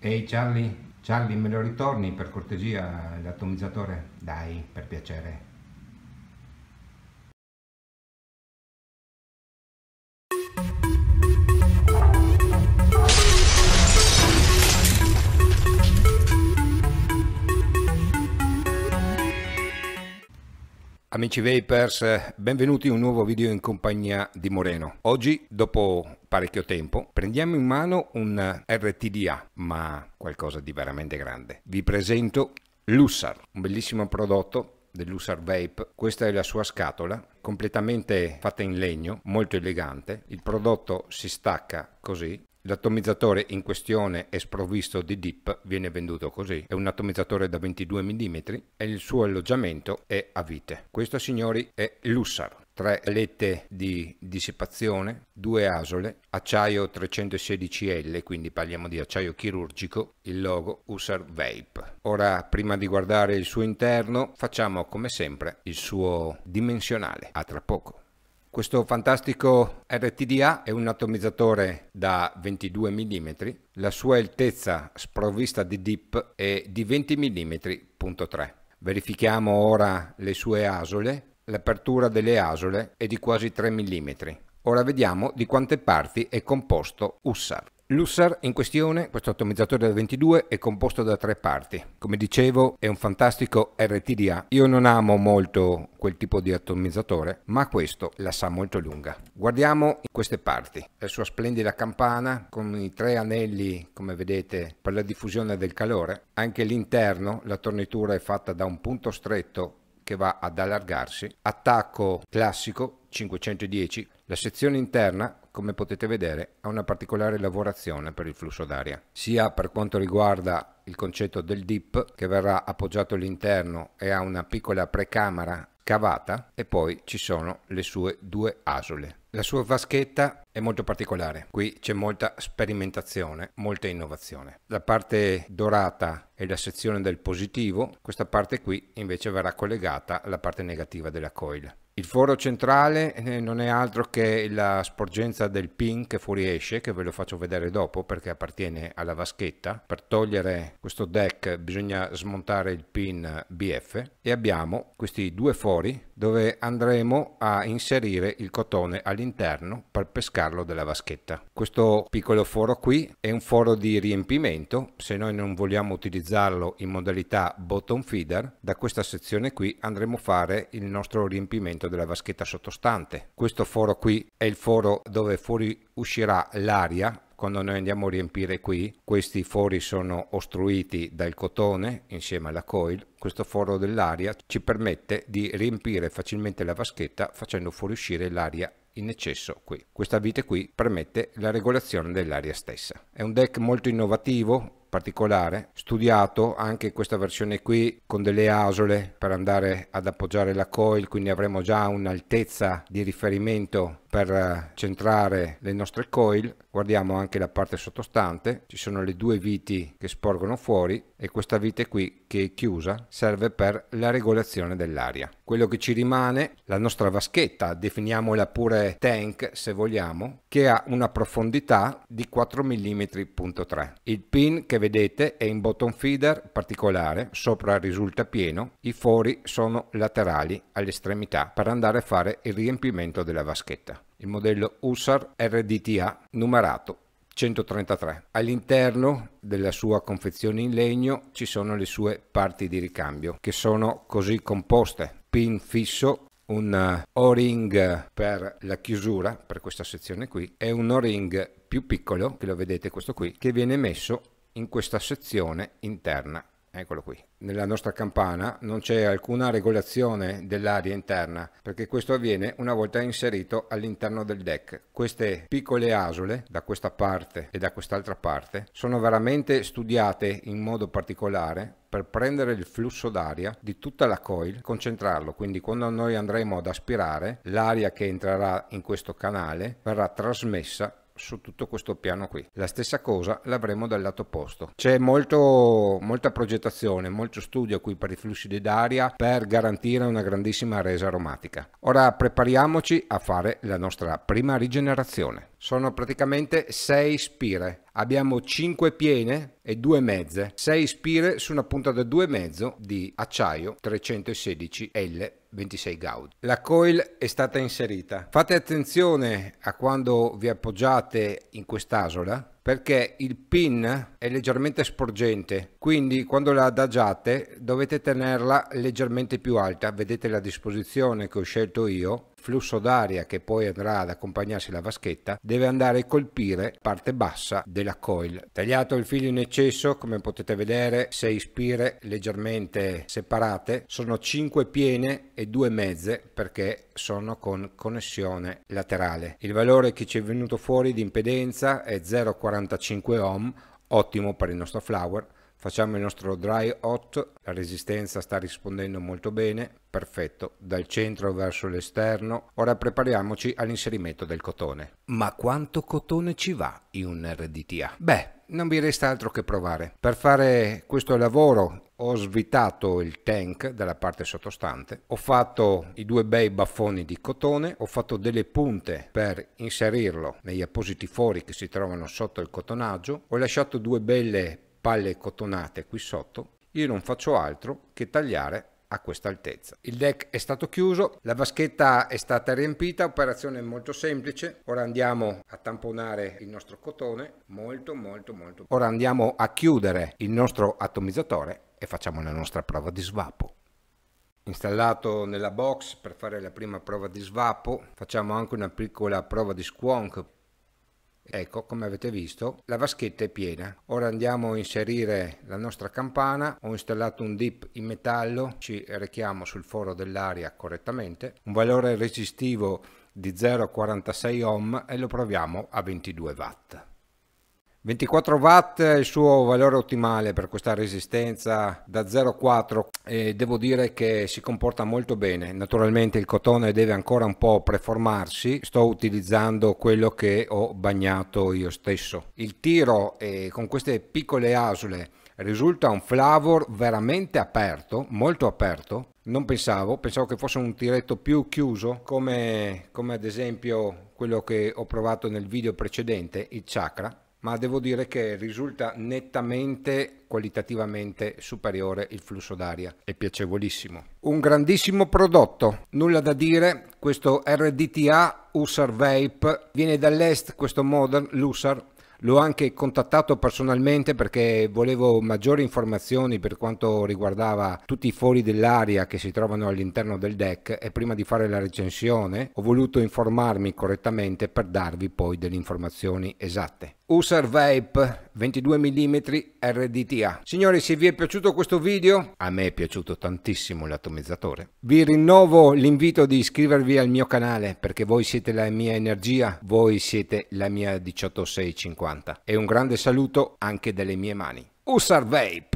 Ehi Charlie, Charlie me lo ritorni per cortesia l'atomizzatore? Dai, per piacere. Amici Vapers, benvenuti in un nuovo video in compagnia di Moreno. Oggi, dopo parecchio tempo, prendiamo in mano un RTDA, ma qualcosa di veramente grande. Vi presento Lussar, un bellissimo prodotto dell'Usar Vape. Questa è la sua scatola, completamente fatta in legno, molto elegante. Il prodotto si stacca così. L'atomizzatore in questione è sprovvisto di dip, viene venduto così. È un atomizzatore da 22 mm e il suo alloggiamento è a vite. Questo, signori, è l'Ussar tre lette di dissipazione, due asole, acciaio 316L, quindi parliamo di acciaio chirurgico, il logo Usar Vape. Ora, prima di guardare il suo interno, facciamo come sempre il suo dimensionale. A tra poco. Questo fantastico RTDA è un atomizzatore da 22 mm, la sua altezza sprovvista di dip è di 20 mm.3. Verifichiamo ora le sue asole L'apertura delle asole è di quasi 3 mm. Ora vediamo di quante parti è composto Ussar. L'Ussar in questione, questo atomizzatore da 22, è composto da tre parti. Come dicevo, è un fantastico RTDA. Io non amo molto quel tipo di atomizzatore, ma questo la sa molto lunga. Guardiamo queste parti. La sua splendida campana con i tre anelli, come vedete, per la diffusione del calore. Anche l'interno, la tornitura è fatta da un punto stretto che va ad allargarsi, attacco classico 510, la sezione interna come potete vedere ha una particolare lavorazione per il flusso d'aria, sia per quanto riguarda il concetto del dip che verrà appoggiato all'interno e ha una piccola precamera cavata e poi ci sono le sue due asole. La sua vaschetta è molto particolare. Qui c'è molta sperimentazione, molta innovazione. La parte dorata è la sezione del positivo, questa parte qui invece verrà collegata alla parte negativa della coil. Il foro centrale eh, non è altro che la sporgenza del pin che fuoriesce, che ve lo faccio vedere dopo perché appartiene alla vaschetta. Per togliere questo deck bisogna smontare il pin BF e abbiamo questi due fori dove andremo a inserire il cotone all'interno per pescare Carlo della Vaschetta. Questo piccolo foro qui è un foro di riempimento, se noi non vogliamo utilizzarlo in modalità bottom feeder, da questa sezione qui andremo a fare il nostro riempimento della vaschetta sottostante. Questo foro qui è il foro dove fuori uscirà l'aria quando noi andiamo a riempire qui, questi fori sono ostruiti dal cotone insieme alla coil, questo foro dell'aria ci permette di riempire facilmente la vaschetta facendo fuoriuscire l'aria in eccesso qui. Questa vite qui permette la regolazione dell'aria stessa. È un deck molto innovativo, particolare, studiato anche questa versione qui con delle asole per andare ad appoggiare la coil, quindi avremo già un'altezza di riferimento per eh, centrare le nostre coil guardiamo anche la parte sottostante ci sono le due viti che sporgono fuori e questa vite qui che è chiusa serve per la regolazione dell'aria quello che ci rimane la nostra vaschetta definiamola pure tank se vogliamo che ha una profondità di 4 mm.3 il pin che vedete è in bottom feeder particolare sopra risulta pieno i fori sono laterali all'estremità per andare a fare il riempimento della vaschetta il modello USAR RDTA numerato 133. All'interno della sua confezione in legno ci sono le sue parti di ricambio che sono così composte: pin fisso, un eh, O-ring per la chiusura per questa sezione qui e un O-ring più piccolo che lo vedete questo qui che viene messo in questa sezione interna eccolo qui, nella nostra campana non c'è alcuna regolazione dell'aria interna perché questo avviene una volta inserito all'interno del deck. Queste piccole asole da questa parte e da quest'altra parte sono veramente studiate in modo particolare per prendere il flusso d'aria di tutta la coil, concentrarlo, quindi quando noi andremo ad aspirare l'aria che entrerà in questo canale verrà trasmessa su tutto questo piano qui. La stessa cosa l'avremo dal lato opposto. C'è molto, molta progettazione, molto studio qui per i flussi d'aria per garantire una grandissima resa aromatica. Ora prepariamoci a fare la nostra prima rigenerazione. Sono praticamente 6 spire abbiamo 5 piene e 2 mezze, 6 spire su una punta da 2,5 di acciaio 316 L 26 Gaudi. La coil è stata inserita. Fate attenzione a quando vi appoggiate in quest'asola perché il pin è leggermente sporgente quindi quando la adagiate dovete tenerla leggermente più alta vedete la disposizione che ho scelto io flusso d'aria che poi andrà ad accompagnarsi la vaschetta deve andare a colpire parte bassa della coil tagliato il filo in eccesso come potete vedere 6 spire leggermente separate sono 5 piene e 2 mezze perché sono con connessione laterale il valore che ci è venuto fuori di impedenza è 0,40 45 ohm, ottimo per il nostro flower, Facciamo il nostro dry hot, la resistenza sta rispondendo molto bene, perfetto, dal centro verso l'esterno. Ora prepariamoci all'inserimento del cotone. Ma quanto cotone ci va in un RDTA? Beh, non vi resta altro che provare. Per fare questo lavoro ho svitato il tank dalla parte sottostante, ho fatto i due bei baffoni di cotone, ho fatto delle punte per inserirlo negli appositi fori che si trovano sotto il cotonaggio, ho lasciato due belle palle cotonate qui sotto, io non faccio altro che tagliare a questa altezza. Il deck è stato chiuso, la vaschetta è stata riempita, operazione molto semplice. Ora andiamo a tamponare il nostro cotone, molto molto molto. Ora andiamo a chiudere il nostro atomizzatore e facciamo la nostra prova di svapo. Installato nella box per fare la prima prova di svapo, facciamo anche una piccola prova di squonk Ecco, come avete visto, la vaschetta è piena. Ora andiamo a inserire la nostra campana. Ho installato un dip in metallo, ci rechiamo sul foro dell'aria correttamente. Un valore resistivo di 0,46 ohm e lo proviamo a 22 watt. 24 watt è il suo valore ottimale per questa resistenza da 0,4 e devo dire che si comporta molto bene. Naturalmente il cotone deve ancora un po' preformarsi, sto utilizzando quello che ho bagnato io stesso. Il tiro eh, con queste piccole asole risulta un flavor veramente aperto, molto aperto. Non pensavo, pensavo che fosse un tiretto più chiuso, come, come ad esempio quello che ho provato nel video precedente, il chakra ma devo dire che risulta nettamente qualitativamente superiore il flusso d'aria, è piacevolissimo. Un grandissimo prodotto, nulla da dire, questo RDTA Usar Vape viene dall'est, questo Modern Lusar L'ho anche contattato personalmente perché volevo maggiori informazioni per quanto riguardava tutti i fori dell'aria che si trovano all'interno del deck e prima di fare la recensione ho voluto informarmi correttamente per darvi poi delle informazioni esatte. Usar Vape 22 mm RDTA. Signori, se vi è piaciuto questo video, a me è piaciuto tantissimo l'atomizzatore. Vi rinnovo l'invito di iscrivervi al mio canale perché voi siete la mia energia, voi siete la mia 18650. E un grande saluto anche dalle mie mani. Usar Vape!